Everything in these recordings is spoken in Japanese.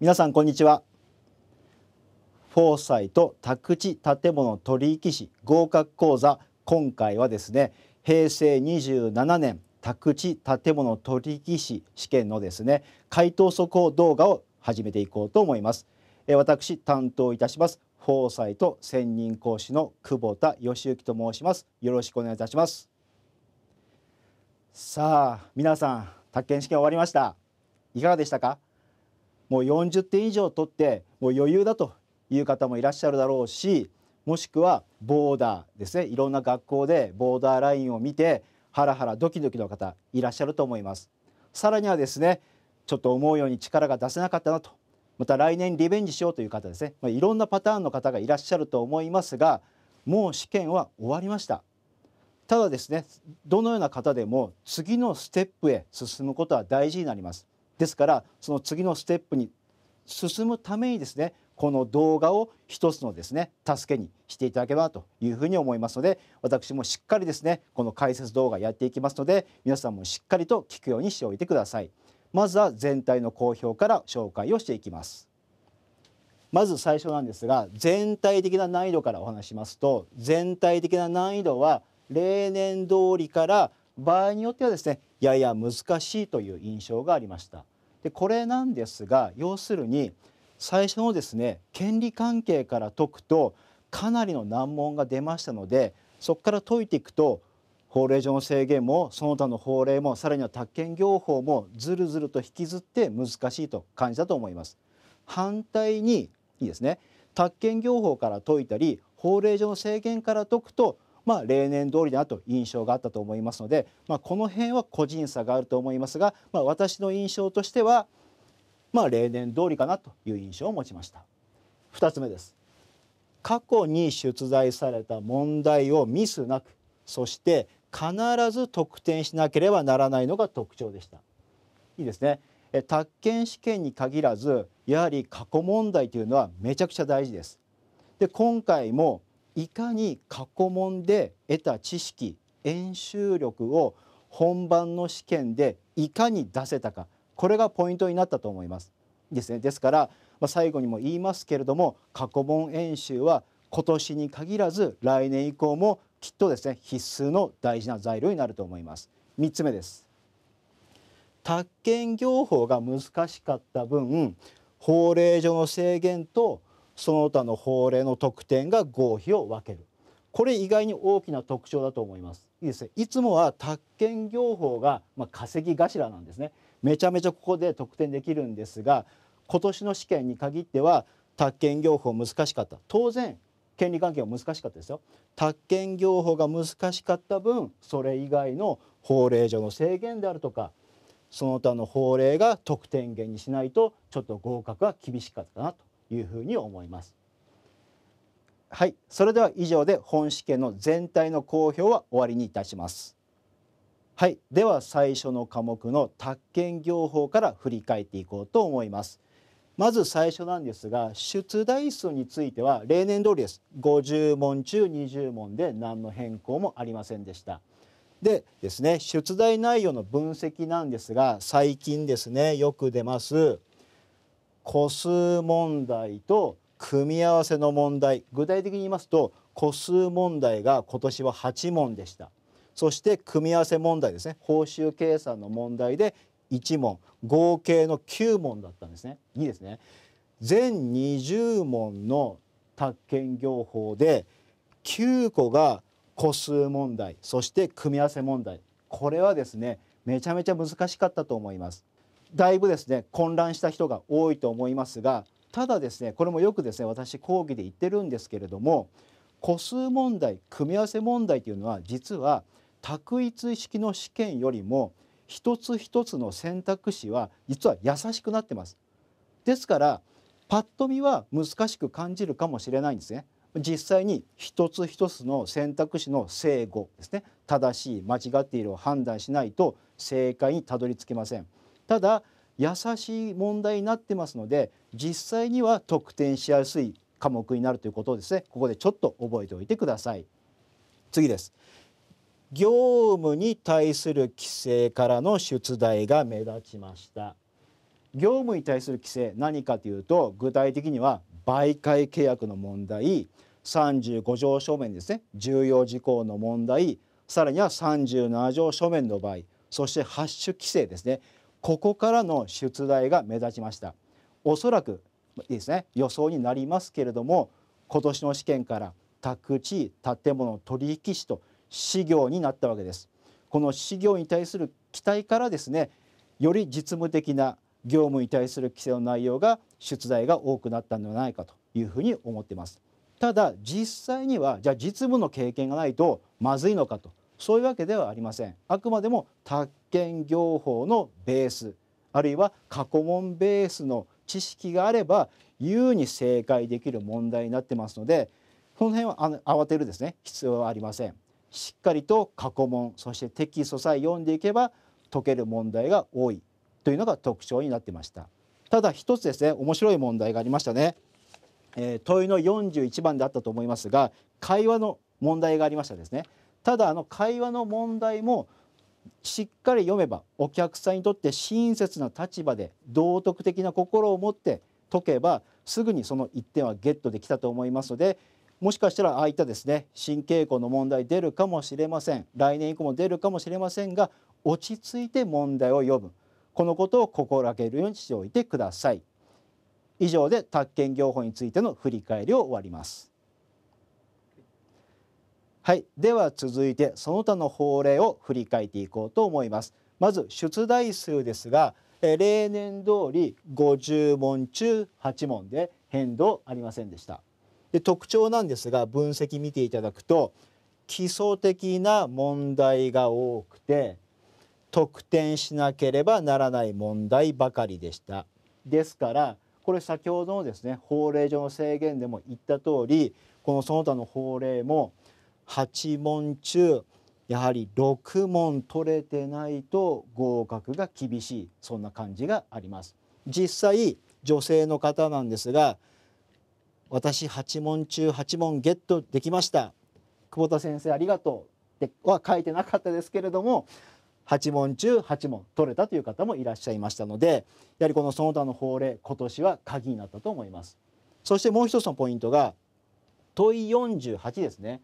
皆さんこんにちはフォーサイト宅地建物取引士合格講座今回はですね平成27年宅地建物取引士試験のですね回答速報動画を始めていこうと思いますえ私担当いたしますフォーサイト専任講師の久保田義之と申しますよろしくお願いいたしますさあ皆さん宅建試験終わりましたいかがでしたかもう40点以上取ってもう余裕だという方もいらっしゃるだろうしもしくはボーダーですねいろんな学校でボーダーラインを見てハラハラドキドキの方いらっしゃると思いますさらにはですねちょっと思うように力が出せなかったなとまた来年リベンジしようという方ですね、まあ、いろんなパターンの方がいらっしゃると思いますがもう試験は終わりましたただですねどのような方でも次のステップへ進むことは大事になりますですからその次のステップに進むためにですねこの動画を一つのですね助けにしていただければというふうに思いますので私もしっかりですねこの解説動画やっていきますので皆さんもしっかりと聞くようにしておいてくださいまずは全体の公表から紹介をしていきますまず最初なんですが全体的な難易度からお話しますと全体的な難易度は例年通りから場合によってはですねやや難しいという印象がありました。でこれなんですが要するに最初のですね権利関係から解くとかなりの難問が出ましたのでそこから解いていくと法令上の制限もその他の法令もさらには宅建業法もずるずると引きずって難しいと感じたと思います。反対にいいですね宅建業法から解いたり法令上の制限から解くとまあ、例年通りだと印象があったと思いますので、まあ、この辺は個人差があると思いますが、まあ、私の印象としては、まあ、例年通りかなという印象を持ちました。2つ目です過去に出題された問題をミスなくそして必ず得点しなければならないのが特徴でしたいいですねえ宅建試験に限らずやはり過去問題というのはめちゃくちゃ大事ですで今回もいかに過去問で得た知識演習力を本番の試験でいかに出せたかこれがポイントになったと思います。ですね、ですから、まあ、最後にも言いますけれども過去問演習は今年に限らず来年以降もきっとですね必須の大事な材料になると思います。3つ目です。宅建業法が難しかった分法令上の制限とその他の法令の特典が合否を分けるこれ意外に大きな特徴だと思いますいいですねいつもは宅建業法が、まあ、稼ぎ頭なんですねめちゃめちゃここで特典できるんですが今年の試験に限っては宅建業法難しかった当然権利関係は難しかったですよ宅建業法が難しかった分それ以外の法令上の制限であるとかその他の法令が得点源にしないとちょっと合格は厳しかったなというふうに思います。はい、それでは以上で本試験の全体の公表は終わりにいたします。はい、では最初の科目の宅建業法から振り返っていこうと思います。まず最初なんですが、出題数については例年通りです。50問中20問で何の変更もありませんでした。でですね、出題内容の分析なんですが、最近ですね、よく出ます。個数問題と組み合わせの問題具体的に言いますと個数問題が今年は8問でしたそして組み合わせ問題ですね報酬計算の問題で1問合計の9問だったんですねいいですね全20問の宅建業法で9個が個数問題そして組み合わせ問題これはですねめちゃめちゃ難しかったと思いますだいぶですね混乱した人が多いと思いますがただですねこれもよくですね私講義で言ってるんですけれども個数問題組み合わせ問題というのは実は択一式の試験よりも一つ一つの選択肢は実は優しくなってます。ですからパッと見は難しく感じるかもしれないんですね。実際に一つ一つの選択肢の正誤ですね正しい間違っているを判断しないと正解にたどり着けません。ただ優しい問題になってますので実際には得点しやすい科目になるということをですねここでちょっと覚えておいてください次です業務に対する規制からの出題が目立ちました業務に対する規制何かというと具体的には媒介契約の問題35条書面ですね重要事項の問題さらには37条書面の場合そしてハッシュ規制ですねここからの出題が目立ちましたおそらくいいですね予想になりますけれども今年の試験から宅地建物取引士と事業になったわけですこの事業に対する期待からですねより実務的な業務に対する規制の内容が出題が多くなったのではないかというふうに思っていますただ実際にはじゃあ実務の経験がないとまずいのかとそういうわけではありませんあくまでも宅験業法のベースあるいは過去問ベースの知識があれば優に正解できる問題になってますのでその辺は慌てるですね必要はありません。しっかりと過去問そしてテキストさえ読んでいけば解ける問題が多いというのが特徴になってました。ただ一つですね面白い問題がありましたね、えー、問いの41番であったと思いますが会話の問題がありましたですねただあの会話の問題もしっかり読めばお客さんにとって親切な立場で道徳的な心を持って解けばすぐにその1点はゲットできたと思いますのでもしかしたらああいったですね新傾向の問題出るかもしれません来年以降も出るかもしれませんが落ち着いて問題を読むこのことを心がけるようにしておいてください。以上で宅建業法についての振り返りを終わります。はい、では続いてその他の法令を振り返っていこうと思います。まず出題数ですが、え例年通り50問中8問で変動ありませんでした。で特徴なんですが分析見ていただくと基礎的な問題が多くて得点しなければならない問題ばかりでした。ですからこれ先ほどのですね法令上の制限でも言った通りこのその他の法令も8問中やはり6問取れてないと合格が厳しいそんな感じがあります。実際女性の方なんですが私8問中8問ゲットできました久保田先生ありがとうっては書いてなかったですけれども8問中8問取れたという方もいらっしゃいましたのでやはりこのその他の法令今年は鍵になったと思いますそしてもう一つのポイントが問い48ですね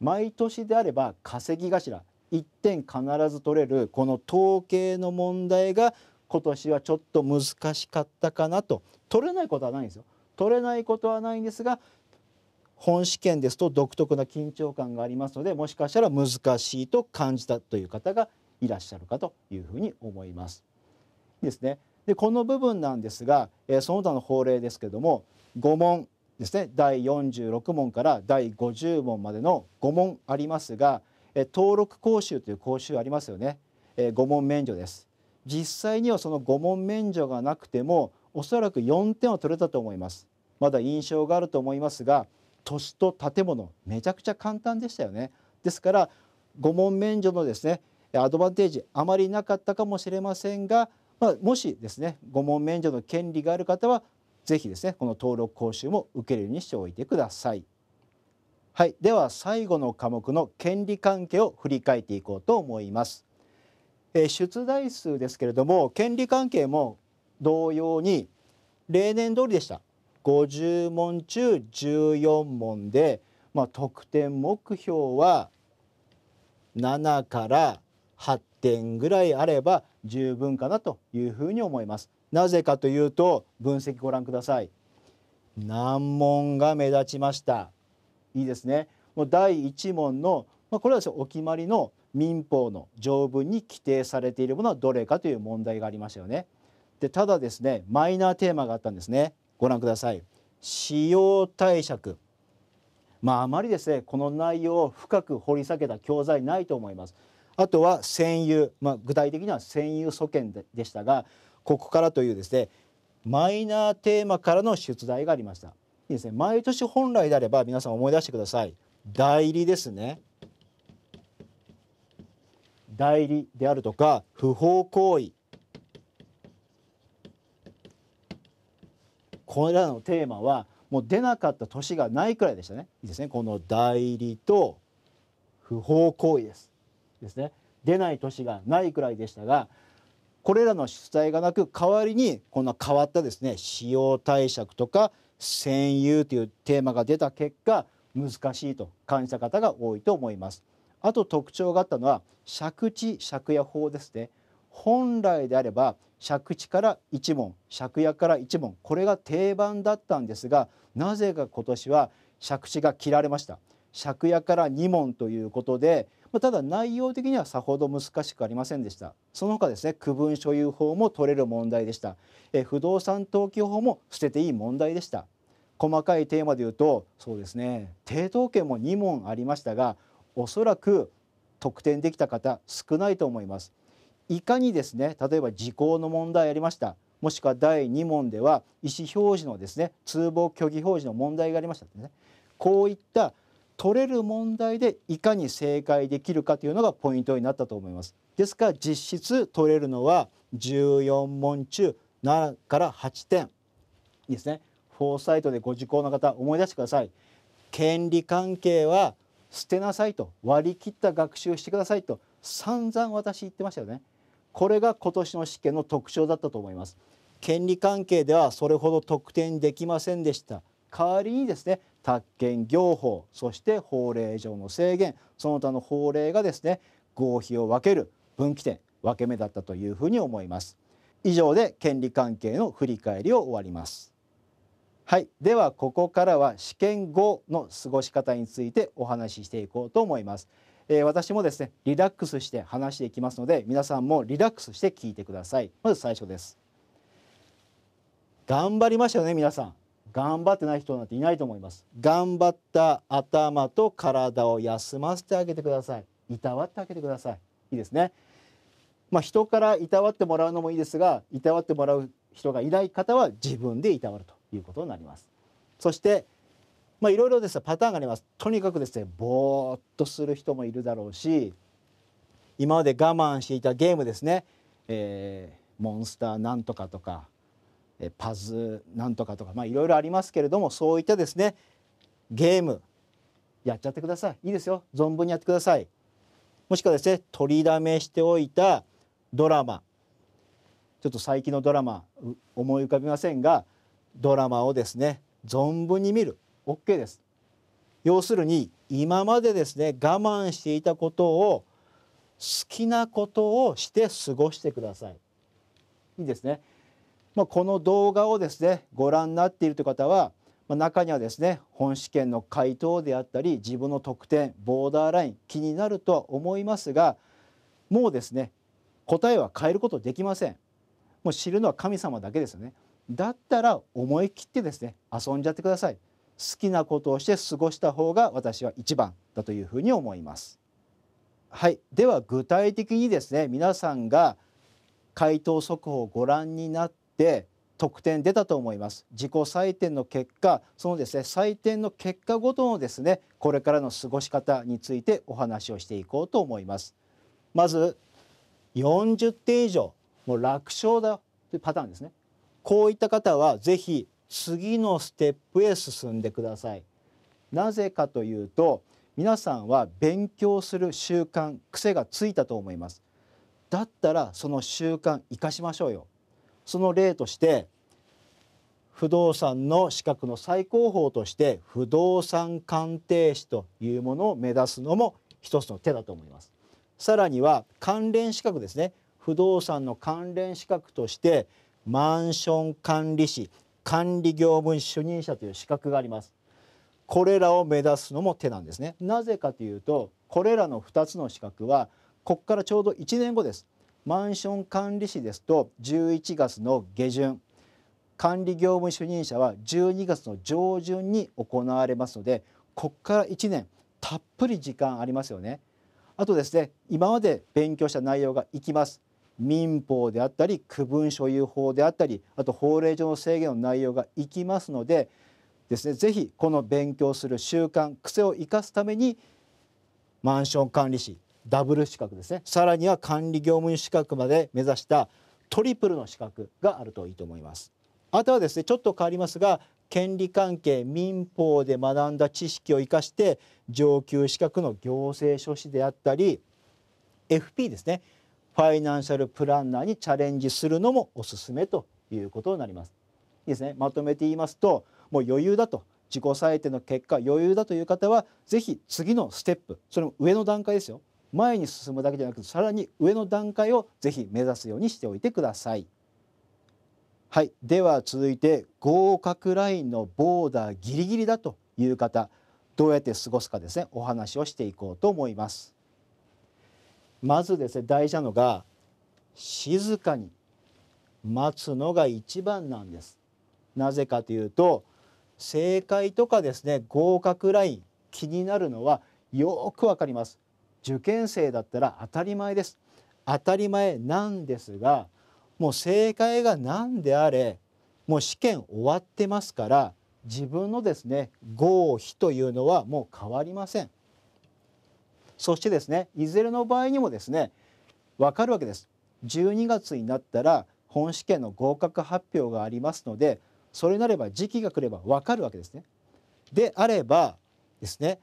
毎年であれば稼ぎ頭1点必ず取れるこの統計の問題が今年はちょっと難しかったかなと取れないことはないんですよ。取れないことはないんですが本試験ですと独特な緊張感がありますのでもしかしたら難しいと感じたという方がいらっしゃるかというふうに思います。いいですね。でこの部分なんですが、えー、その他の法令ですけども5問ですね第46問から第50問までの5問ありますが登録講習という講習ありますよね5問免除です実際にはその5問免除がなくてもおそらく4点は取れたと思いますまだ印象があると思いますが年と建物めちゃくちゃ簡単でしたよねですから5問免除のですねアドバンテージあまりなかったかもしれませんが、まあ、もしですね5問免除の権利がある方はぜひですねこの登録講習も受けるようにしておいてください。はい、では最後の科目の権利関係を振り返っていこうと思います。えー、出題数ですけれども権利関係も同様に例年通りでした。50問中14問で、まあ、得点目標は7から8点ぐらいあれば十分かなというふうに思います。なぜかというと分析ご覧ください難問が目立ちましたいいですねもう第1問の、まあ、これはです、ね、お決まりの民法の条文に規定されているものはどれかという問題がありましたよねでただですねマイナーテーマがあったんですねご覧ください使用貸借まああまりですねこの内容を深く掘り下げた教材ないと思いますあとは占有、まあ、具体的には占有素権でしたがここからというですねマイナーテーマからの出題がありましたいいですね毎年本来であれば皆さん思い出してください代理ですね代理であるとか不法行為これらのテーマはもう出なかった年がないくらいでしたねいいですねこの代理と不法行為ですですね出ない年がないくらいでしたがこれらの出題がなく代わりにこの変わったですね使用貸借とか占有というテーマが出た結果難しいと感じた方が多いと思います。あと特徴があったのは借地借家法ですね。本来であれば借地から1問借家から1問これが定番だったんですがなぜか今年は借地が切られました。借家から2問ということでまただ内容的にはさほど難しくありませんでしたその他ですね区分所有法も取れる問題でしたえ不動産登記法も捨てていい問題でした細かいテーマで言うとそうですね抵当権も2問ありましたがおそらく得点できた方少ないと思いますいかにですね例えば時効の問題ありましたもしくは第2問では意思表示のですね通報虚偽表示の問題がありましたねこういった取れる問題でいかに正解できるかというのがポイントになったと思います。ですから実質取れるのは14問中7から8点いいですね。フォーサイトでご受講の方思い出してください。権利関係は捨てなさいと割り切った学習してくださいと散々私言ってましたよね。これが今年の試験の特徴だったと思います。権利関係ではそれほど得点できませんでした。代わりにですね宅建業法そして法令上の制限その他の法令がですね合否を分ける分岐点分け目だったというふうに思います以上で権利関係の振り返りを終わりますはいではここからは試験後の過ごし方についてお話ししていこうと思います、えー、私もですねリラックスして話していきますので皆さんもリラックスして聞いてくださいまず最初です頑張りましたよね皆さん頑張ってない人なんていないと思います頑張った頭と体を休ませてあげてくださいいたわってあげてくださいいいですねまあ、人からいたわってもらうのもいいですがいたわってもらう人がいない方は自分でいたわるということになりますそしてまあいろいろですパターンがありますとにかくですねぼーっとする人もいるだろうし今まで我慢していたゲームですね、えー、モンスターなんとかとかパズなんとかとかまあいろいろありますけれどもそういったですねゲームやっちゃってくださいいいですよ存分にやってくださいもしくはですね取りだめしておいたドラマちょっと最近のドラマ思い浮かびませんがドラマをですね存分に見る OK です要するに今までですね我慢していたことを好きなことをして過ごしてくださいいいですねまあ、この動画をですねご覧になっているという方は、まあ、中にはですね本試験の回答であったり自分の得点ボーダーライン気になるとは思いますがもうですね答えは変えることできませんもう知るのは神様だけですよねだったら思い切ってですね遊んじゃってください好きなことをして過ごした方が私は一番だというふうに思いますはいでは具体的にですね皆さんが回答速報をご覧になってで得点出たと思います自己採点の結果そのですね採点の結果ごとのですねこれからの過ごし方についてお話をしていこうと思いますまず40点以上もう楽勝だというパターンですねこういった方は是非次のステップへ進んでくださいなぜかというと皆さんは勉強する習慣癖がついたと思いますだったらその習慣生かしましょうよその例として不動産の資格の最高峰として不動産鑑定士というものを目指すのも一つの手だと思います。さらには関連資格ですね不動産の関連資格としてマンション管理士管理業務主任者という資格があります。これらを目指すのも手なんですね。なぜかというとこれらの2つの資格はここからちょうど1年後です。マンション管理士ですと11月の下旬管理業務主任者は12月の上旬に行われますのでここから1年たっぷり時間ありますよね。あとですね今まで勉強した内容がいきます。民法であったり区分所有法であったりあと法令上の制限の内容がいきますのでですねぜひこの勉強する習慣癖を生かすためにマンション管理士ダブル資格ですねさらには管理業務員資格まで目指したトリプルの資格があるといいと思いますあとはですねちょっと変わりますが権利関係民法で学んだ知識を生かして上級資格の行政書士であったり FP ですねファイナンシャルプランナーにチャレンジするのもおすすめということになりますいいですねまとめて言いますともう余裕だと自己採点の結果余裕だという方は是非次のステップそれも上の段階ですよ前に進むだけじゃなくさらに上の段階をぜひ目指すようにしておいてください。はい、では続いて合格ラインのボーダーギリギリだという方どうやって過ごすかですねお話をしていこうと思います。まずですね大事なのが静かに待つのが一番なんです。なぜかというと正解とかですね合格ライン気になるのはよくわかります。受験生だったら当たり前です当たり前なんですがもう正解が何であれもう試験終わってますから自分のですね合否というのはもう変わりませんそしてですねいずれの場合にもですね分かるわけです12月になったら本試験の合格発表がありますのでそれなれば時期が来れば分かるわけですねであればですね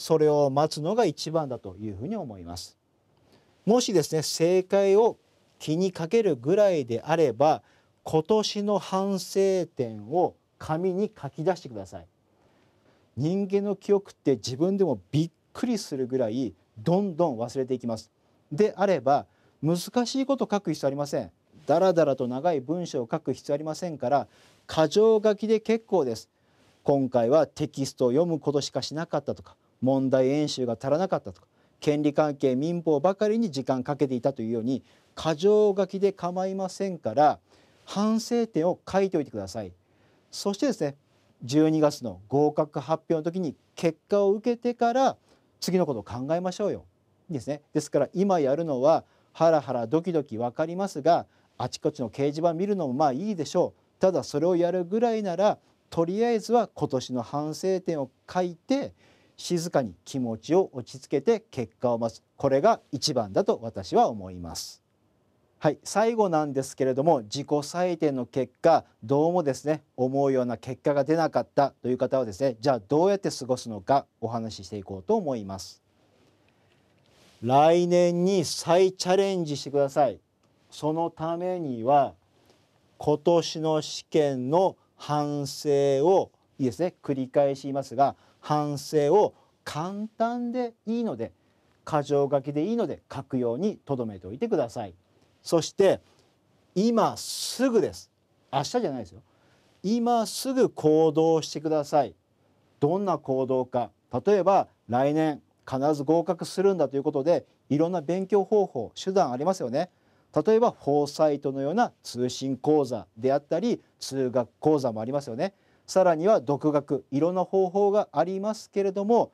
それを待つのが一番だというふうに思います。もしですね正解を気にかけるぐらいであれば今年の反省点を紙に書き出してください。人間の記憶って自分でもびっくりするぐらいどんどん忘れていきます。であれば難しいこと書く必要ありません。だらだらと長い文章を書く必要ありませんから箇条書きで結構です。今回はテキストを読むことしかしなかったとか問題演習が足らなかったとか権利関係民法ばかりに時間かけていたというように過剰書きで構いませんから反省点を書いておいてくださいそしてですね12月の合格発表の時に結果を受けてから次のことを考えましょうよですねですから今やるのはハラハラドキドキ分かりますがあちこちの掲示板見るのもまあいいでしょうただそれをやるぐらいならとりあえずは今年の反省点を書いて静かに気持ちを落ち着けて結果を待つこれが一番だと私は思います。はい最後なんですけれども自己採点の結果どうもですね思うような結果が出なかったという方はですねじゃあどうやって過ごすのかお話ししていこうと思います。来年に再チャレンジしてください。そのためには今年の試験の反省をいいですね繰り返しますが反省を簡単でいいので箇条書きでいいので書くようにとどめておいてください。そして今すぐです。明日じゃないですよ。今すぐ行動してください。どんな行動か。例えば来年必ず合格するんだということでいろんな勉強方法手段ありますよね。例えばフォーサイトのような通信講座であったり通学講座もありますよね。さらには独学いろんな方法がありますけれども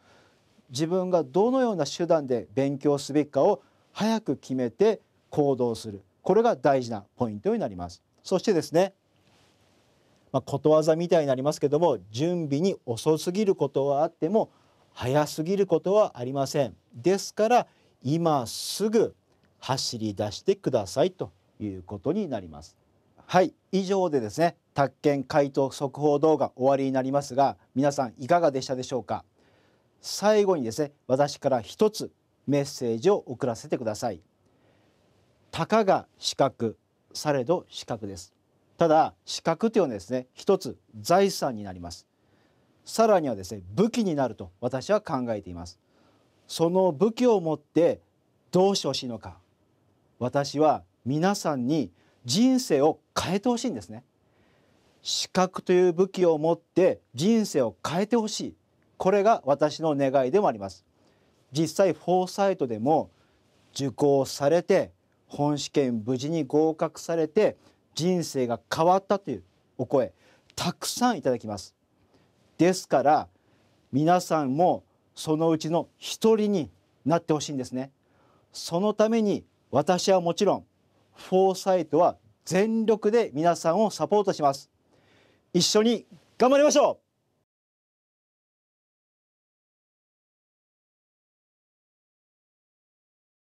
自分がどのような手段で勉強すべきかを早く決めて行動するこれが大事なポイントになりますそしてですね、まあ、ことわざみたいになりますけども準備に遅すぎることはあっても早すぎることはありませんですから今すぐ走り出してくださいということになりますはい以上でですね宅建回答速報動画終わりになりますが皆さんいかがでしたでしょうか最後にですね私から一つメッセージを送らせてくださいたかが資格されど資格ですただ資格というのはですね一つ財産になりますさらにはですね武器になると私は考えていますその武器を持ってどうしてほしいのか私は皆さんに人生を変えてほしいんですね資格という武器を持って人生を変えてほしいこれが私の願いでもあります実際フォーサイトでも受講されて本試験無事に合格されて人生が変わったというお声たくさんいただきますですから皆さんもそのうちの一人になってほしいんですねそのために私はもちろんフォーサイトは全力で皆さんをサポートします一緒に頑張りましょう